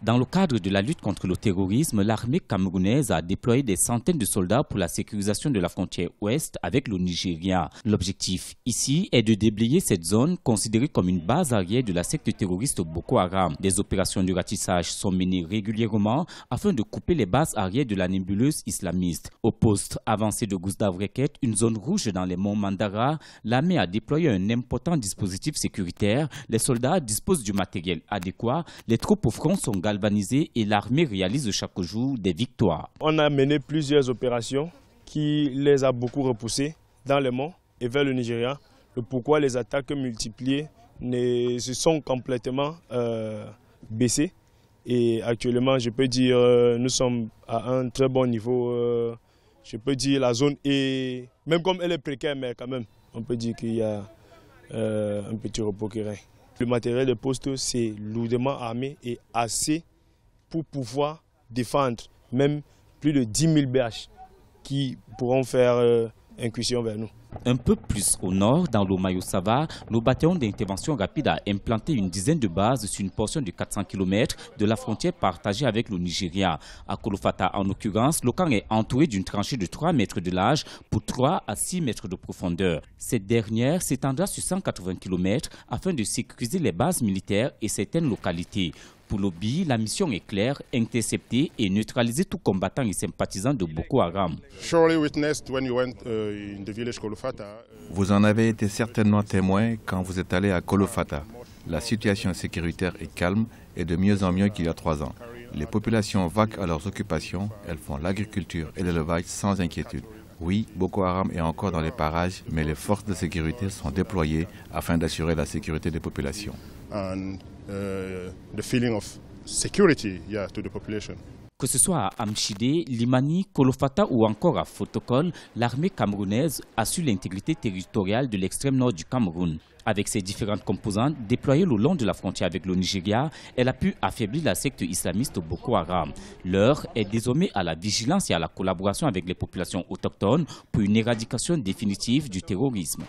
Dans le cadre de la lutte contre le terrorisme, l'armée camerounaise a déployé des centaines de soldats pour la sécurisation de la frontière ouest avec le Nigeria. L'objectif ici est de déblayer cette zone considérée comme une base arrière de la secte terroriste Boko Haram. Des opérations de ratissage sont menées régulièrement afin de couper les bases arrière de la nébuleuse islamiste. Au poste avancé de Gustave une zone rouge dans les monts Mandara, l'armée a déployé un important dispositif sécuritaire. Les soldats disposent du matériel adéquat. Les troupes au front sont et l'armée réalise chaque jour des victoires. On a mené plusieurs opérations qui les a beaucoup repoussées dans les monts et vers le Nigeria. Pourquoi les attaques multipliées ne, se sont complètement euh, baissées. Et actuellement, je peux dire, euh, nous sommes à un très bon niveau. Euh, je peux dire, la zone est, même comme elle est précaire, mais quand même, on peut dire qu'il y a un petit repos qui règne. Le matériel de poste, c'est lourdement armé et assez pour pouvoir défendre même plus de 10 000 BH qui pourront faire euh, incursion vers nous. Un peu plus au nord, dans l'Omayo-Sava, le bataillon d'intervention rapide a implanté une dizaine de bases sur une portion de 400 km de la frontière partagée avec le Nigeria. À Kolofata, en l'occurrence, le camp est entouré d'une tranchée de 3 mètres de large pour 3 à 6 mètres de profondeur. Cette dernière s'étendra sur 180 km afin de sécuriser les bases militaires et certaines localités. Pour l'OBI, la mission est claire, intercepter et neutraliser tout combattant et sympathisant de Boko Haram. Surely euh, village euh, vous en avez été certainement témoin quand vous êtes allé à Kolofata. La situation sécuritaire est calme et de mieux en mieux qu'il y a trois ans. Les populations vaquent à leurs occupations, elles font l'agriculture et l'élevage sans inquiétude. Oui, Boko Haram est encore dans les parages, mais les forces de sécurité sont déployées afin d'assurer la sécurité des populations. And, euh, feeling of security, to the population. Que ce soit à Amchide, Limani, Kolofata ou encore à Fotokol, l'armée camerounaise assure l'intégrité territoriale de l'extrême nord du Cameroun. Avec ses différentes composantes déployées le long de la frontière avec le Nigeria, elle a pu affaiblir la secte islamiste Boko Haram. L'heure est désormais à la vigilance et à la collaboration avec les populations autochtones pour une éradication définitive du terrorisme.